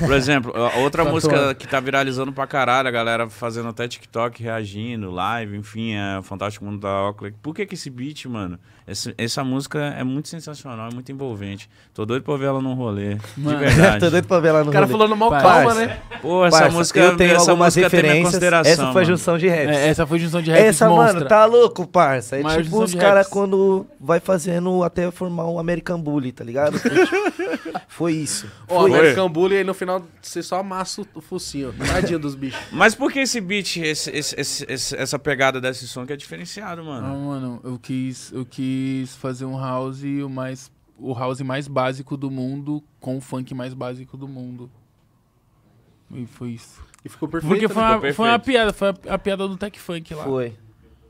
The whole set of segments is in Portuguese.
Por exemplo, outra tá música que tá viralizando pra caralho, a galera fazendo até TikTok, reagindo, live, enfim, é Fantástico Mundo da Oakley. Por que que esse beat, mano? Essa, essa música é muito sensacional, é muito envolvente. Tô doido pra ver ela num rolê. Mano. De verdade. Tô doido pra ver ela no rolê. O cara rolê. falando mal calma, né? Pô, essa Parça, música eu tenho essa algumas referências. referências. consideração, essa foi a junção de raps. É, essa foi a junção de raps. Essa, mano, tá louco, parça. É Maior tipo os caras quando vai fazendo até formar um American Bully, tá ligado? foi tipo, isso. Ó, oh, American Bully aí no final final você só amassa o focinho. Tadinho dos bichos. Mas por que esse beat, esse, esse, esse, essa pegada desse som que é diferenciado, mano? Não, ah, mano, eu quis, eu quis fazer um house o mais. O house mais básico do mundo com o funk mais básico do mundo. E foi isso. E ficou perfeito. Porque né? foi, né? uma, foi uma piada, foi a, a piada do Tech Funk lá. Foi.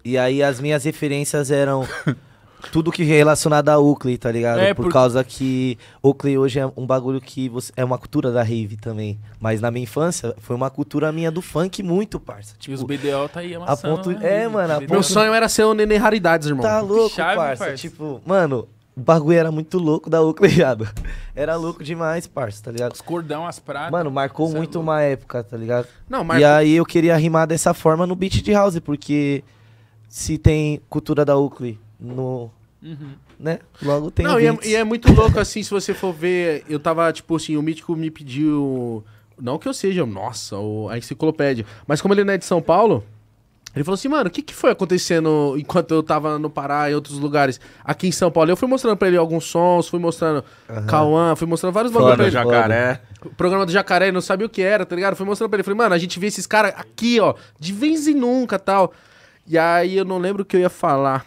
E aí as minhas referências eram tudo que é relacionado a Oakley, tá ligado? É, por, por, causa que Oakley hoje é um bagulho que você... é uma cultura da rave também. Mas na minha infância foi uma cultura minha do funk muito, parça. Tipo, e os BDO tipo, tá aí amassando. A ponto... Né? É, mano. Ponto... Meu sonho era ser o um Nenê Raridades, irmão. Tá louco, Chave, parça. parça. Tipo, mano, o bagulho era muito louco da Oakley, ligado? Era louco demais, parça, tá ligado? Os cordão, as pratas. Mano, marcou é muito é uma época, tá ligado? Não, marcou... E aí eu queria rimar dessa forma no beat de house, porque se tem cultura da Oakley no. Uhum. Né? Logo tem. Não, e é, e é, muito louco assim, se você for ver. Eu tava, tipo assim, o Mítico me pediu. Não que eu seja, nossa, o, a enciclopédia. Mas como ele não é de São Paulo, ele falou assim, mano, o que, que foi acontecendo enquanto eu tava no Pará e outros lugares aqui em São Paulo? Eu fui mostrando pra ele alguns sons, fui mostrando uhum. fui mostrando vários bagulho pra ele. Jacaré. O programa do Jacaré, não sabia o que era, tá ligado? Fui mostrando pra ele. Falei, mano, a gente vê esses caras aqui, ó, de vez em nunca tal. E aí eu não lembro o que eu ia falar.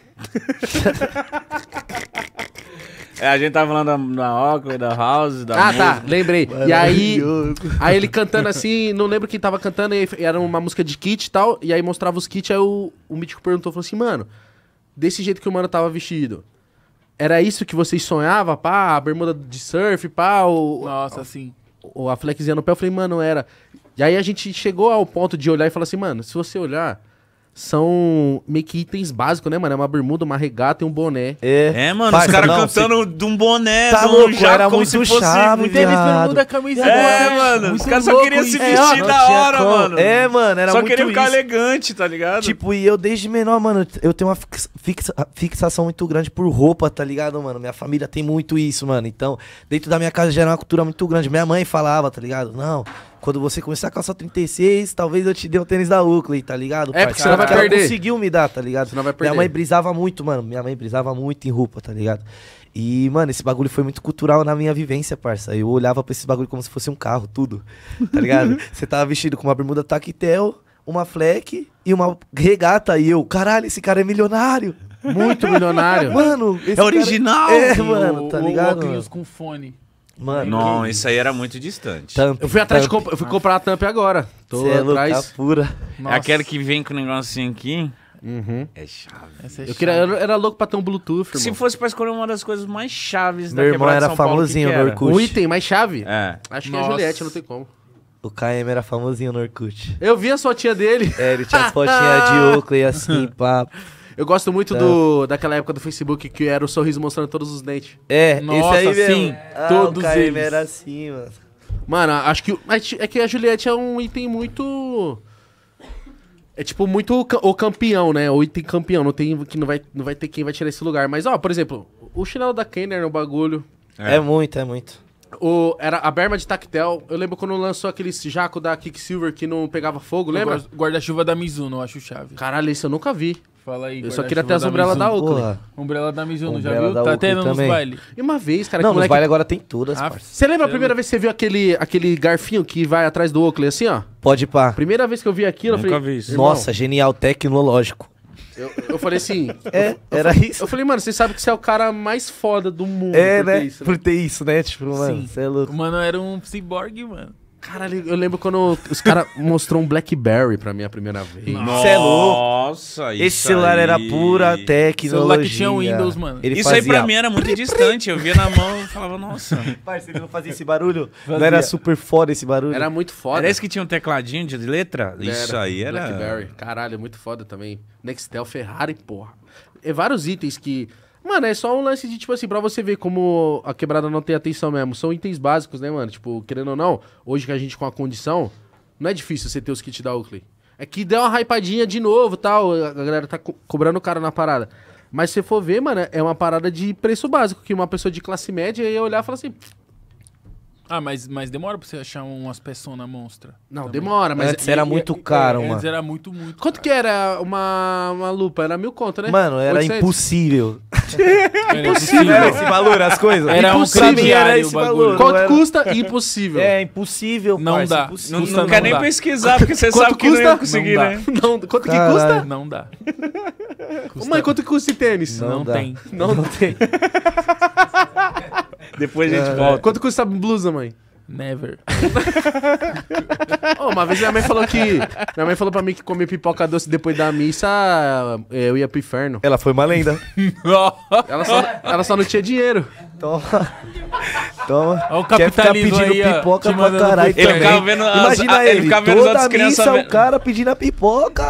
É, a gente tava falando da, da da House, da Ah, tá, música. tá, lembrei. E aí, aí ele cantando assim, não lembro quem tava cantando, e era uma música de kit e tal, e aí mostrava os kits, aí o, o Mítico perguntou, falou assim, mano, desse jeito que o mano tava vestido, era isso que vocês sonhavam, pá? A bermuda de surf, pá? O, Nossa, o, sim. O, a flexinha no pé, eu falei, mano, era. E aí a gente chegou ao ponto de olhar e falar assim, mano, se você olhar são meio que itens básicos, né, mano? É uma bermuda, uma regata e um boné. É, é mano, Parça, os caras cantando de um boné, tá do louco, jaco, era como muito se fosse chave, muito tênis, bermuda, é, camisa. É, boné, mano, os caras só queriam se vestir é, da hora, como. mano. É, mano, era só muito Só queriam ficar elegante, tá ligado? Tipo, e eu desde menor, mano, eu tenho uma fixa, fixação muito grande por roupa, tá ligado, mano? Minha família tem muito isso, mano. Então, dentro da minha casa já era uma cultura muito grande. Minha mãe falava, tá ligado? Não, quando você começar a calçar 36, talvez eu te dê o um tênis da Oakley, tá ligado? É, porque você não vai porque perder. Ela conseguiu me dar, tá ligado? Você não vai perder. Minha mãe brisava muito, mano. Minha mãe brisava muito em roupa, tá ligado? E, mano, esse bagulho foi muito cultural na minha vivência, parça. Eu olhava pra esse bagulho como se fosse um carro, tudo. Tá ligado? Você tava vestido com uma bermuda taquetel, uma fleck e uma regata. E eu, caralho, esse cara é milionário. Muito milionário. Mano, é, é original. Cara... É, mano, tá ligado? O, o mano? com fone. Mano, não, isso aí era muito distante. Tamp, eu fui atrás tamp. de comp eu fui comprar a tampa agora. Tô Cê é atrás. É pura. É aquele que vem com o negocinho aqui. Uhum. É chave. É chave. Eu, queria, eu era louco pra ter um Bluetooth, irmão. Se fosse pra escolher uma das coisas mais chaves Meu da irmão era São famosinho Paulo, era? no Orkut. O item mais chave? É. Acho Nossa. que é a Juliette, não tem como. O KM era famosinho no Orkut. Eu vi a sua tia dele. É, ele tinha as fotinhas de Oakley assim, papo. Eu gosto muito tá. do, daquela época do Facebook que era o sorriso mostrando todos os dentes. É, Nossa, esse aí sim. Ah, todos o eles. era assim, mano. Mano, acho que. É que a Juliette é um item muito. É tipo muito o campeão, né? O item campeão. Não tem que não vai, não vai ter quem vai tirar esse lugar. Mas, ó, por exemplo, o chinelo da Kenner no é bagulho. É. é muito, é muito. O, era a berma de tactel. Eu lembro quando lançou aquele jaco da Kicksilver que não pegava fogo, lembra? Guarda-chuva da Mizuno, eu acho chave. Caralho, isso eu nunca vi. Fala aí, Eu só queria ter as umbrellas da Oakley. Umbrella da Mizuno, já viu? Tá tendo nos baile. E uma vez, cara, Não, que mas nos baile agora tem todas, Ah, Você lembra a primeira vez que você viu aquele, aquele garfinho que vai atrás do Oakley, assim, ó? Pode pá. Primeira vez que eu vi aquilo, eu Nunca falei... vi isso. Nossa, genial, tecnológico. Eu, eu falei assim. É, eu, era isso. Eu falei, mano, você sabe que você é o cara mais foda do mundo. É, por né? Ter isso, né? Por ter isso, né? Tipo, mano, Sim. você é louco. O mano era um cyborg, mano. Cara, eu lembro quando os caras mostrou um BlackBerry pra mim a primeira vez. Nossa, é Nossa isso Esse celular aí. era pura tecnologia. Celular que tinha um Windows, mano. Ele isso fazia... aí pra mim era muito distante. Eu via na mão e falava, nossa. Parceiro, não fazia esse barulho? Fazia. Não era super foda esse barulho? Era muito foda. Era esse que tinha um tecladinho de letra? Isso aí era... BlackBerry. Caralho, é muito foda também. Nextel, Ferrari, porra. E é vários itens que Mano, é só um lance de, tipo assim, pra você ver como a quebrada não tem atenção mesmo. São itens básicos, né, mano? Tipo, querendo ou não, hoje que a gente com a condição, não é difícil você ter os kits da Oakley. É que deu uma hypadinha de novo tal, a galera tá co cobrando o cara na parada. Mas se for ver, mano, é uma parada de preço básico, que uma pessoa de classe média ia olhar e falar assim, ah, mas, mas demora pra você achar umas persona monstra. Não, também. demora, mas. Antes e, era muito caro, mano. Antes era muito, muito. Quanto caro. que era uma, uma lupa? Era mil conto, né? Mano, era 800. impossível. era impossível. Era esse valor, as coisas. Era impossível. Um era esse valor. Quanto era... custa? Impossível. É, impossível. Não parça, dá. Impossível. Não, não, não quer nem dá. pesquisar, porque você sabe que custa? não ia conseguir, não né? Não, quanto que custa? Não dá. Mãe, quanto custa esse tênis? não tem. Não tem. Depois a gente é, volta. Quanto custa blusa, mãe? Never. oh, uma vez minha mãe falou que. Minha mãe falou pra mim que comer pipoca doce depois da missa, é, eu ia pro inferno. Ela foi uma lenda. ela, só, ela só não tinha dinheiro. Toma. Toma. Olha o Quer ficar pedindo aí, pipoca pra caralho ele também. Vendo as, Imagina a, ele, ele ficava vendo toda as missa é vendo... o cara pedindo a pipoca.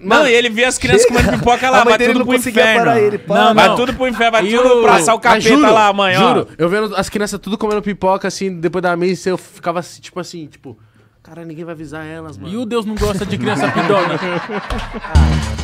Mano, não, e ele via as crianças chega. comendo pipoca lá, vai tudo pro inferno. não, Vai tudo pro inferno, vai tudo pra assar o capeta juro, lá, mãe, ó. Juro, eu vendo as crianças tudo comendo pipoca, assim, depois da missa, eu ficava assim, tipo assim, tipo... Cara, ninguém vai avisar elas, mano. E o Deus não gosta de criança pidona. ah,